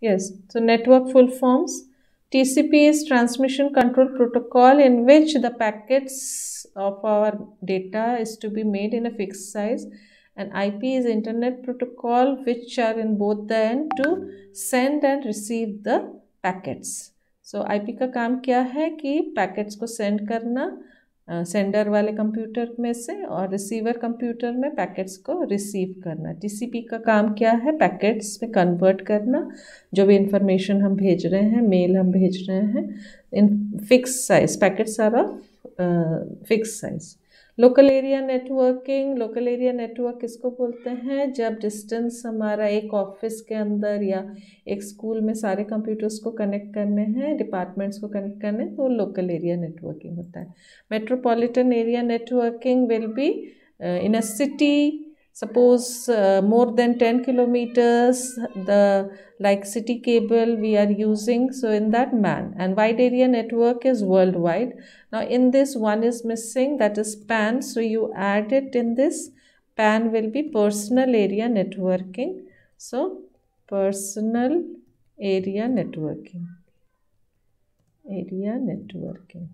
Yes, so network full forms. TCP is transmission control protocol in which the packets of our data is to be made in a fixed size and IP is internet protocol which are in both the end to send and receive the packets. So IP ka kaam kya hai ki packets ko send karna sender वाले computer में से और receiver computer में packets को receive करना TCP का काम क्या है पैकेट्स में कन्वर्ट करना जो भी इंफॉर्मेशन हम भेज रहे हैं मेल हम भेज रहे हैं in fix size packets are of fix size local area networking local area network किसको बोलते हैं जब डिस्टेंस हमारा एक ऑफिस के अंदर या एक स्कूल में सारे कंप्यूटर्स को कनेक्ट करने हैं डिपार्टमेंट्स को कनेक्ट करने हैं तो लोकल एरिया नेटवर्किंग होता है metropolitan area networking will be in a city Suppose uh, more than 10 kilometers, the like city cable we are using. So in that man and wide area network is worldwide. Now in this one is missing that is PAN. So you add it in this PAN will be personal area networking. So personal area networking area networking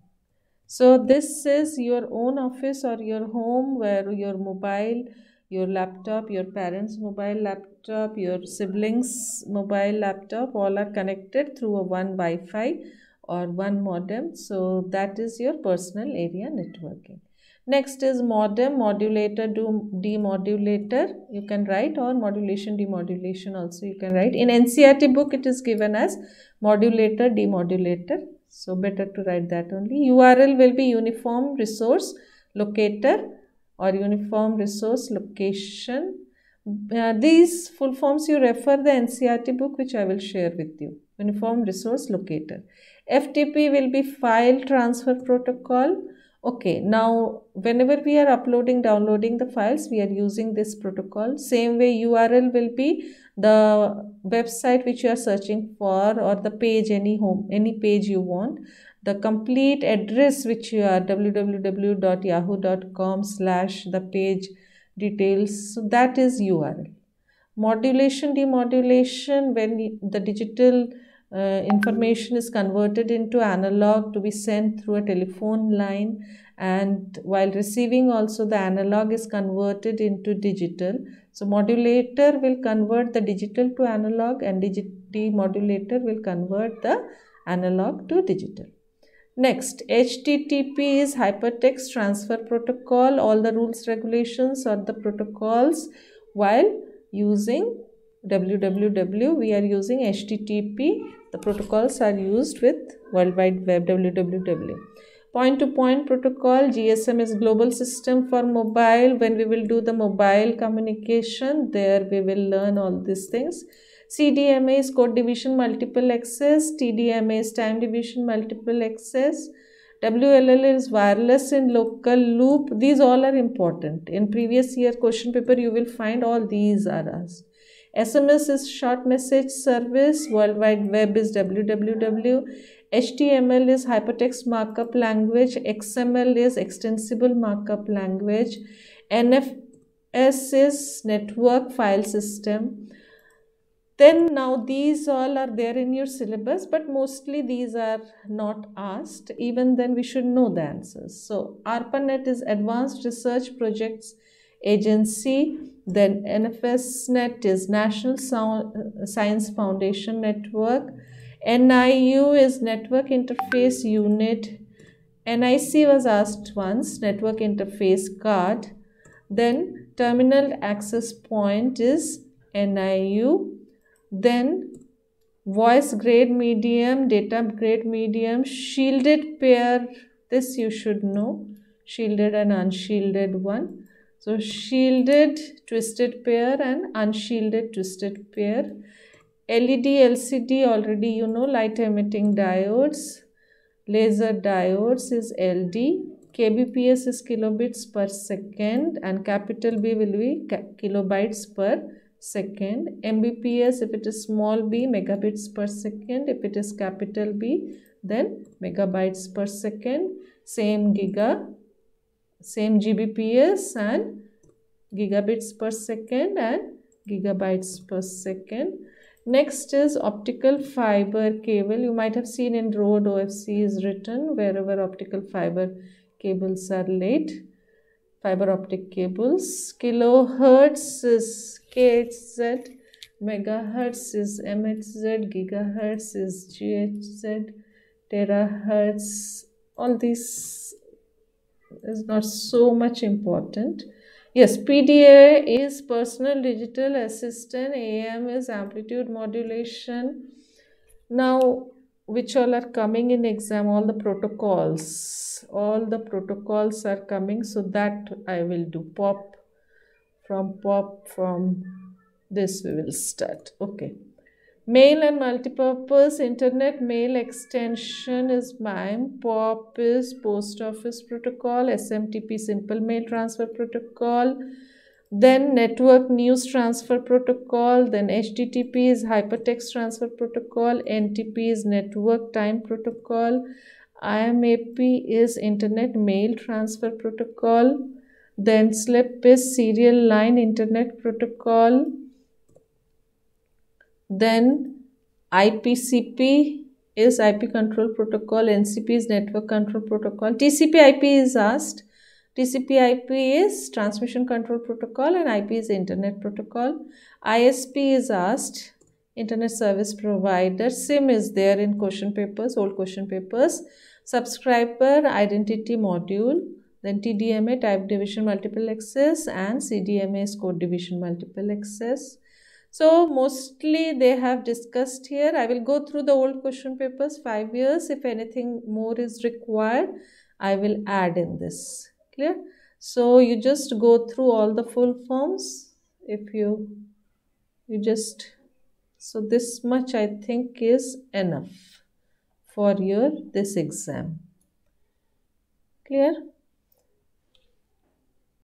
so this is your own office or your home where your mobile your laptop your parents mobile laptop your siblings mobile laptop all are connected through a one wi-fi or one modem so that is your personal area networking next is modem modulator do demodulator you can write or modulation demodulation also you can write in ncrt book it is given as modulator demodulator so better to write that only url will be uniform resource locator or uniform resource location. Uh, these full forms you refer the NCRT book which I will share with you. Uniform resource locator. FTP will be file transfer protocol. Okay, now whenever we are uploading, downloading the files, we are using this protocol. Same way URL will be the website which you are searching for or the page, any home, any page you want the complete address which you uh, are www.yahoo.com slash the page details so that is url modulation demodulation when the digital uh, information is converted into analog to be sent through a telephone line and while receiving also the analog is converted into digital so modulator will convert the digital to analog and digit demodulator will convert the analog to digital Next, HTTP is Hypertext Transfer Protocol. All the rules, regulations or the protocols while using www, we are using HTTP. The protocols are used with worldwide Web, www. Point-to-point -point protocol, GSM is global system for mobile. When we will do the mobile communication, there we will learn all these things. CDMA is code division multiple access, TDMA is time division multiple access, WLL is wireless in local loop. These all are important. In previous year question paper, you will find all these are SMS is short message service, World Wide Web is www, HTML is hypertext markup language, XML is extensible markup language, NFS is network file system, then now these all are there in your syllabus but mostly these are not asked even then we should know the answers so arpanet is advanced research projects agency then nfsnet is national uh, science foundation network niu is network interface unit nic was asked once network interface card then terminal access point is niu then voice grade medium, data grade medium, shielded pair, this you should know, shielded and unshielded one. So shielded twisted pair and unshielded twisted pair. LED, LCD already you know light emitting diodes. Laser diodes is LD. KBPS is kilobits per second and capital B will be kilobytes per second mbps if it is small b megabits per second if it is capital b then megabytes per second same giga same gbps and gigabits per second and gigabytes per second next is optical fiber cable you might have seen in road ofc is written wherever optical fiber cables are laid fiber optic cables. Kilohertz is KHZ, megahertz is MHZ, gigahertz is GHZ, terahertz. All these is not so much important. Yes, PDA is personal digital assistant, AM is amplitude modulation. Now, which all are coming in exam all the protocols all the protocols are coming so that i will do pop from pop from this we will start okay mail and multipurpose internet mail extension is mime pop is post office protocol smtp simple mail transfer protocol then network news transfer protocol, then HTTP is hypertext transfer protocol, NTP is network time protocol, IMAP is internet mail transfer protocol, then SLIP is serial line internet protocol, then IPCP is IP control protocol, NCP is network control protocol, TCP IP is asked, TCP IP is transmission control protocol and IP is internet protocol. ISP is asked internet service provider. SIM is there in question papers, old question papers. Subscriber identity module. Then TDMA type division multiple access and CDMA is code division multiple access. So mostly they have discussed here. I will go through the old question papers, five years. If anything more is required, I will add in this clear so you just go through all the full forms if you you just so this much i think is enough for your this exam clear